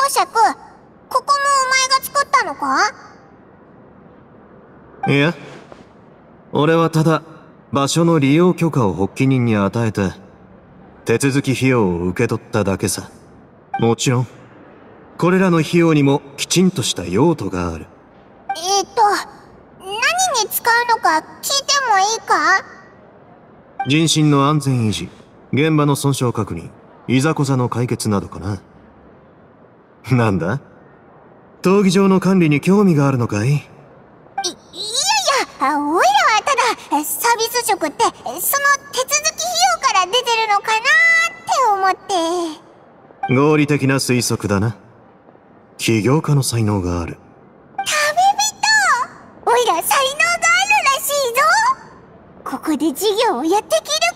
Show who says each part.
Speaker 1: 公爵ここもお前が作ったのか
Speaker 2: いや、俺はただ、場所の利用許可を発起人に与えて、手続き費用を受け取っただけさ。もちろん、これらの費用にもきちんとした用途がある。え
Speaker 1: っと、何に使うのか聞いてもいいか
Speaker 2: 人身の安全維持、現場の損傷確認、いざこざの解決などかな。なんだ闘技場の管理に興味があるのかいい、いやい
Speaker 3: や、おいらはただ、サービス職って、その手続き費用から出てるのかなって思っ
Speaker 2: て。合理的な推測だな。起業家の才能がある。
Speaker 3: 旅人
Speaker 1: おいら才能があるらしいぞこ
Speaker 3: こで事業をやってき
Speaker 1: る